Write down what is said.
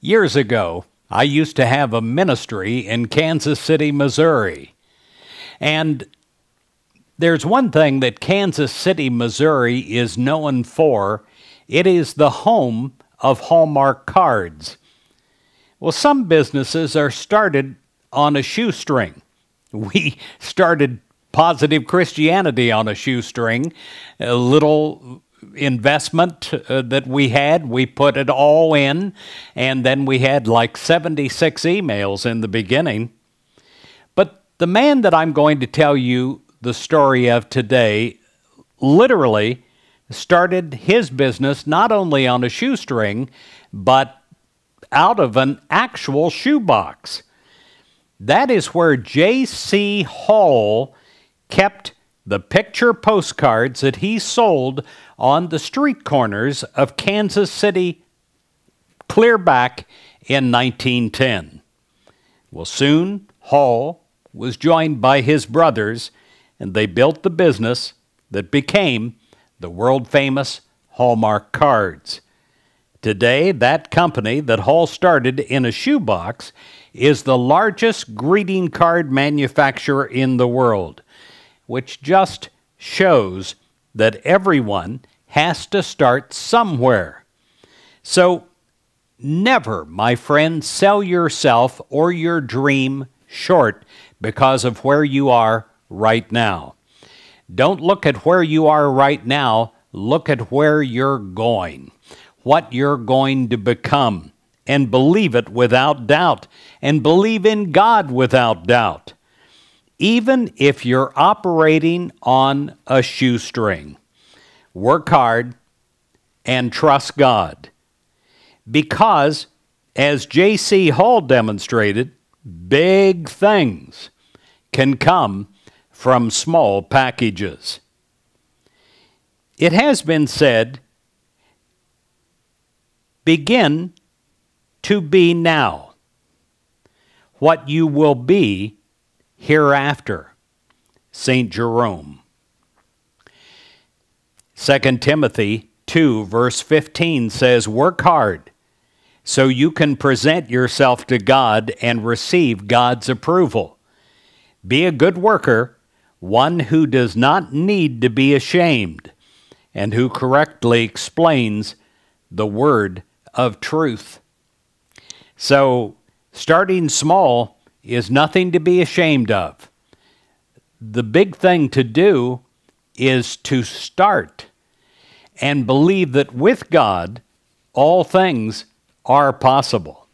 Years ago, I used to have a ministry in Kansas City, Missouri. And there's one thing that Kansas City, Missouri is known for it is the home of Hallmark cards. Well, some businesses are started on a shoestring. We started positive Christianity on a shoestring. A little investment uh, that we had. We put it all in, and then we had like 76 emails in the beginning. But the man that I'm going to tell you the story of today literally started his business not only on a shoestring, but out of an actual shoebox. That is where J.C. Hall kept the picture postcards that he sold on the street corners of Kansas City clear back in 1910. Well, soon Hall was joined by his brothers, and they built the business that became the world famous Hallmark Cards. Today, that company that Hall started in a shoebox is the largest greeting card manufacturer in the world which just shows that everyone has to start somewhere. So, never, my friend, sell yourself or your dream short because of where you are right now. Don't look at where you are right now, look at where you're going, what you're going to become, and believe it without doubt, and believe in God without doubt even if you're operating on a shoestring. Work hard and trust God. Because, as J.C. Hall demonstrated, big things can come from small packages. It has been said begin to be now what you will be hereafter. St. Jerome. 2 Timothy 2, verse 15 says, Work hard so you can present yourself to God and receive God's approval. Be a good worker, one who does not need to be ashamed, and who correctly explains the word of truth. So, starting small, is nothing to be ashamed of. The big thing to do is to start and believe that with God, all things are possible.